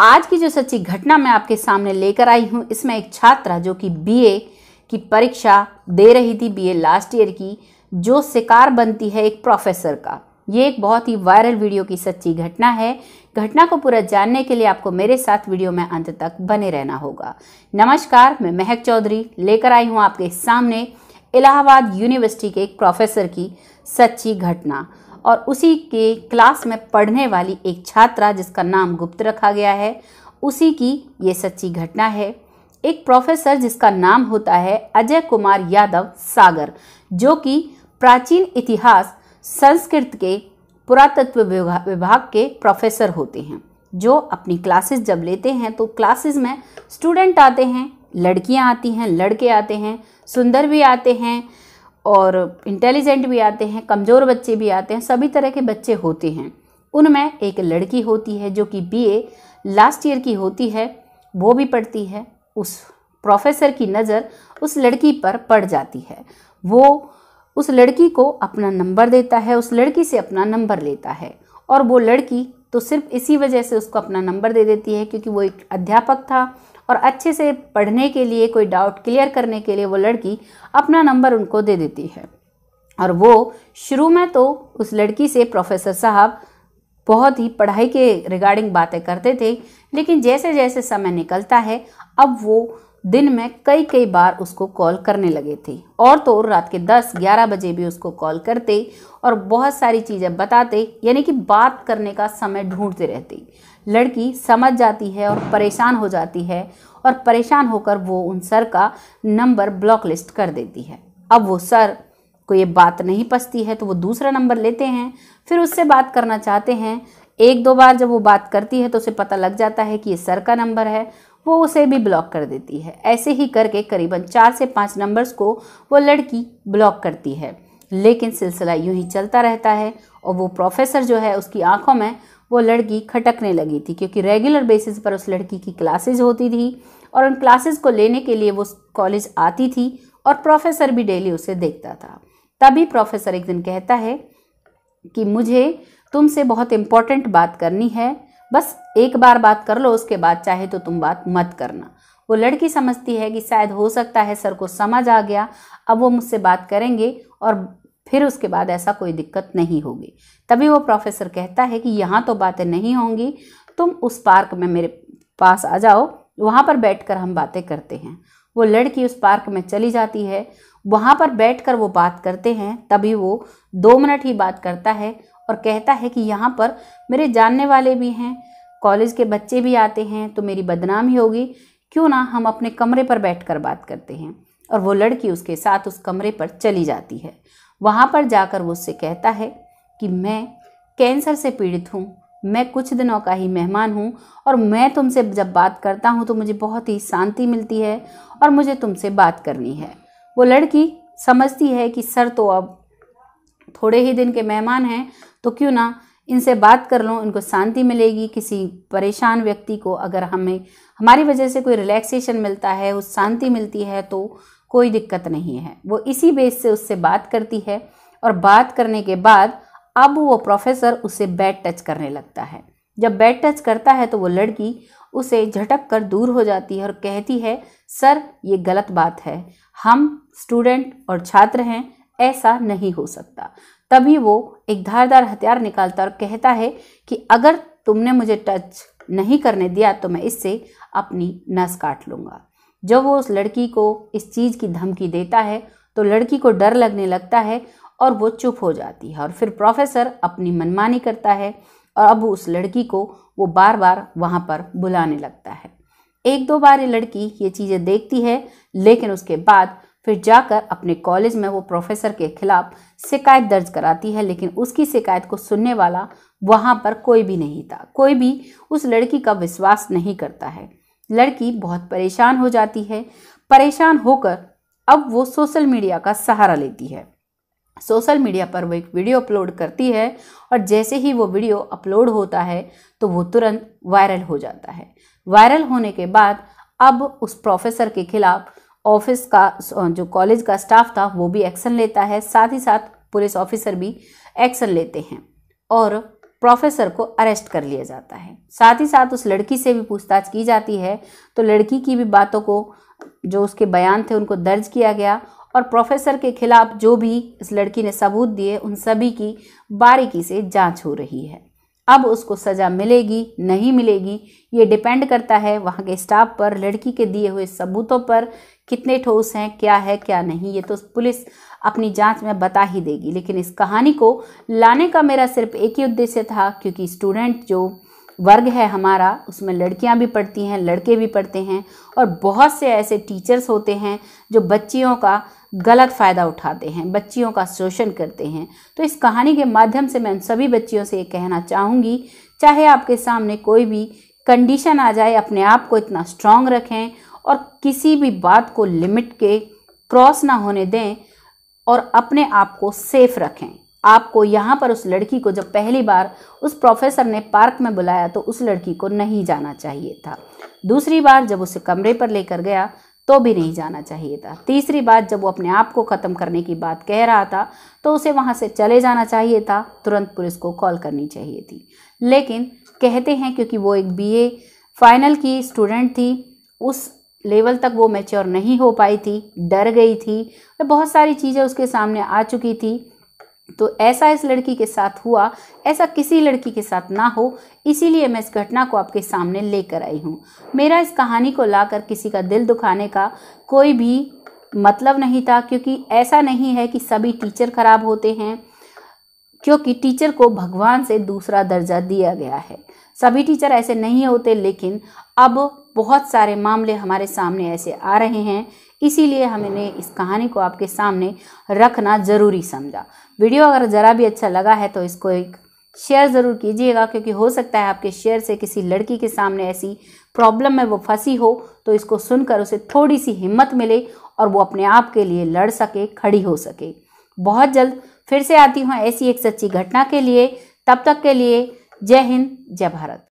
आज की जो सच्ची घटना मैं आपके सामने लेकर आई हूँ इसमें एक छात्रा जो कि बीए की परीक्षा दे रही थी बीए लास्ट ईयर की जो शिकार बनती है एक प्रोफेसर का ये एक बहुत ही वायरल वीडियो की सच्ची घटना है घटना को पूरा जानने के लिए आपको मेरे साथ वीडियो में अंत तक बने रहना होगा नमस्कार मैं महक चौधरी लेकर आई हूँ आपके सामने इलाहाबाद यूनिवर्सिटी के एक प्रोफेसर की सच्ची घटना और उसी के क्लास में पढ़ने वाली एक छात्रा जिसका नाम गुप्त रखा गया है उसी की ये सच्ची घटना है एक प्रोफेसर जिसका नाम होता है अजय कुमार यादव सागर जो कि प्राचीन इतिहास संस्कृत के पुरातत्व विभाग के प्रोफेसर होते हैं जो अपनी क्लासेस जब लेते हैं तो क्लासेस में स्टूडेंट आते हैं लड़कियां आती हैं लड़के आते हैं सुंदर भी आते हैं और इंटेलिजेंट भी आते हैं कमज़ोर बच्चे भी आते हैं सभी तरह के बच्चे होते हैं उनमें एक लड़की होती है जो कि बीए लास्ट ईयर की होती है वो भी पढ़ती है उस प्रोफेसर की नज़र उस लड़की पर पड़ जाती है वो उस लड़की को अपना नंबर देता है उस लड़की से अपना नंबर लेता है और वो लड़की तो सिर्फ इसी वजह से उसको अपना नंबर दे देती है क्योंकि वो एक अध्यापक था और अच्छे से पढ़ने के लिए कोई डाउट क्लियर करने के लिए वो लड़की अपना नंबर उनको दे देती है और वो शुरू में तो उस लड़की से प्रोफेसर साहब बहुत ही पढ़ाई के रिगार्डिंग बातें करते थे लेकिन जैसे जैसे समय निकलता है अब वो दिन में कई कई बार उसको कॉल करने लगे थे और तो रात के 10-11 बजे भी उसको कॉल करते और बहुत सारी चीज़ें बताते यानी कि बात करने का समय ढूंढते रहते लड़की समझ जाती है और परेशान हो जाती है और परेशान होकर वो उन सर का नंबर ब्लॉक लिस्ट कर देती है अब वो सर को ये बात नहीं पसती है तो वो दूसरा नंबर लेते हैं फिर उससे बात करना चाहते हैं एक दो बार जब वो बात करती है तो उसे पता लग जाता है कि ये सर का नंबर है वो उसे भी ब्लॉक कर देती है ऐसे ही करके करीबन चार से पाँच नंबर्स को वो लड़की ब्लॉक करती है लेकिन सिलसिला यूं ही चलता रहता है और वो प्रोफेसर जो है उसकी आंखों में वो लड़की खटकने लगी थी क्योंकि रेगुलर बेसिस पर उस लड़की की क्लासेज होती थी और उन क्लासेज को लेने के लिए वो कॉलेज आती थी और प्रोफेसर भी डेली उसे देखता था तभी प्रोफेसर एक दिन कहता है कि मुझे तुमसे बहुत इम्पॉर्टेंट बात करनी है बस एक बार बात कर लो उसके बाद चाहे तो तुम बात मत करना वो लड़की समझती है कि शायद हो सकता है सर को समझ आ गया अब वो मुझसे बात करेंगे और फिर उसके बाद ऐसा कोई दिक्कत नहीं होगी तभी वो प्रोफेसर कहता है कि यहाँ तो बातें नहीं होंगी तुम उस पार्क में मेरे पास आ जाओ वहाँ पर कर हम बातें करते हैं वो लड़की उस पार्क में चली जाती है वहाँ पर कर वो बात करते हैं तभी वो दो मिनट ही बात करता है और कहता है कि यहाँ पर मेरे जानने वाले भी हैं कॉलेज के बच्चे भी आते हैं तो मेरी बदनामी होगी क्यों ना हम अपने कमरे पर बैठकर बात करते हैं और वो लड़की उसके साथ उस कमरे पर चली जाती है वहाँ पर जाकर वो उससे कहता है कि मैं कैंसर से पीड़ित हूँ मैं कुछ दिनों का ही मेहमान हूँ और मैं तुमसे जब बात करता हूँ तो मुझे बहुत ही शांति मिलती है और मुझे तुमसे बात करनी है वो लड़की समझती है कि सर तो अब थोड़े ही दिन के मेहमान हैं तो क्यों ना इनसे बात कर लो इनको शांति मिलेगी किसी परेशान व्यक्ति को अगर हमें हमारी वजह से कोई रिलैक्सेशन मिलता है उस शांति मिलती है तो कोई दिक्कत नहीं है वो इसी बेस से उससे बात करती है और बात करने के बाद अब वो प्रोफेसर उसे बैड टच करने लगता है जब बैड टच करता है तो वो लड़की उसे झटक कर दूर हो जाती है और कहती है सर ये गलत बात है हम स्टूडेंट और छात्र हैं ऐसा नहीं हो सकता तभी वो एक धारदार हथियार निकालता और कहता है कि अगर तुमने मुझे टच नहीं करने दिया तो मैं इससे अपनी नस काट लूँगा जब वो उस लड़की को इस चीज़ की धमकी देता है तो लड़की को डर लगने लगता है और वो चुप हो जाती है और फिर प्रोफेसर अपनी मनमानी करता है और अब उस लड़की को वो बार बार वहाँ पर बुलाने लगता है एक दो बार ये लड़की ये चीज़ें देखती है लेकिन उसके बाद फिर जाकर अपने कॉलेज में वो प्रोफेसर के खिलाफ शिकायत दर्ज कराती है लेकिन उसकी शिकायत को सुनने वाला वहाँ पर कोई भी नहीं था कोई भी उस लड़की का विश्वास नहीं करता है लड़की बहुत परेशान हो जाती है परेशान होकर अब वो सोशल मीडिया का सहारा लेती है सोशल मीडिया पर वो एक वीडियो अपलोड करती है और जैसे ही वो वीडियो अपलोड होता है तो वो तुरंत वायरल हो जाता है वायरल होने के बाद अब उस प्रोफेसर के खिलाफ ऑफिस का जो कॉलेज का स्टाफ था वो भी एक्शन लेता है साथ ही साथ पुलिस ऑफिसर भी एक्शन लेते हैं और प्रोफेसर को अरेस्ट कर लिया जाता है साथ ही साथ उस लड़की से भी पूछताछ की जाती है तो लड़की की भी बातों को जो उसके बयान थे उनको दर्ज किया गया और प्रोफेसर के खिलाफ जो भी इस लड़की ने सबूत दिए उन सभी की बारीकी से जांच हो रही है अब उसको सज़ा मिलेगी नहीं मिलेगी ये डिपेंड करता है वहाँ के स्टाफ पर लड़की के दिए हुए सबूतों पर कितने ठोस हैं क्या है क्या नहीं ये तो पुलिस अपनी जांच में बता ही देगी लेकिन इस कहानी को लाने का मेरा सिर्फ एक ही उद्देश्य था क्योंकि स्टूडेंट जो वर्ग है हमारा उसमें लड़कियां भी पढ़ती हैं लड़के भी पढ़ते हैं और बहुत से ऐसे टीचर्स होते हैं जो बच्चियों का गलत फ़ायदा उठाते हैं बच्चियों का शोषण करते हैं तो इस कहानी के माध्यम से मैं उन सभी बच्चियों से ये कहना चाहूँगी चाहे आपके सामने कोई भी कंडीशन आ जाए अपने आप को इतना स्ट्रांग रखें और किसी भी बात को लिमिट के क्रॉस ना होने दें और अपने आप को सेफ रखें आपको यहाँ पर उस लड़की को जब पहली बार उस प्रोफेसर ने पार्क में बुलाया तो उस लड़की को नहीं जाना चाहिए था दूसरी बार जब उसे कमरे पर लेकर गया तो भी नहीं जाना चाहिए था तीसरी बात जब वो अपने आप को ख़त्म करने की बात कह रहा था तो उसे वहाँ से चले जाना चाहिए था तुरंत पुलिस को कॉल करनी चाहिए थी लेकिन कहते हैं क्योंकि वो एक बीए फाइनल की स्टूडेंट थी उस लेवल तक वो मैच्योर नहीं हो पाई थी डर गई थी तो बहुत सारी चीज़ें उसके सामने आ चुकी थी तो ऐसा इस लड़की के साथ हुआ ऐसा किसी लड़की के साथ ना हो इसीलिए मैं इस घटना को आपके सामने लेकर आई हूँ मेरा इस कहानी को लाकर किसी का दिल दुखाने का कोई भी मतलब नहीं था क्योंकि ऐसा नहीं है कि सभी टीचर खराब होते हैं क्योंकि टीचर को भगवान से दूसरा दर्जा दिया गया है सभी टीचर ऐसे नहीं होते लेकिन अब बहुत सारे मामले हमारे सामने ऐसे आ रहे हैं इसीलिए हमने इस कहानी को आपके सामने रखना ज़रूरी समझा वीडियो अगर ज़रा भी अच्छा लगा है तो इसको एक शेयर ज़रूर कीजिएगा क्योंकि हो सकता है आपके शेयर से किसी लड़की के सामने ऐसी प्रॉब्लम में वो फंसी हो तो इसको सुनकर उसे थोड़ी सी हिम्मत मिले और वो अपने आप के लिए लड़ सके खड़ी हो सके बहुत जल्द फिर से आती हूँ ऐसी एक सच्ची घटना के लिए तब तक के लिए जय हिंद जय भारत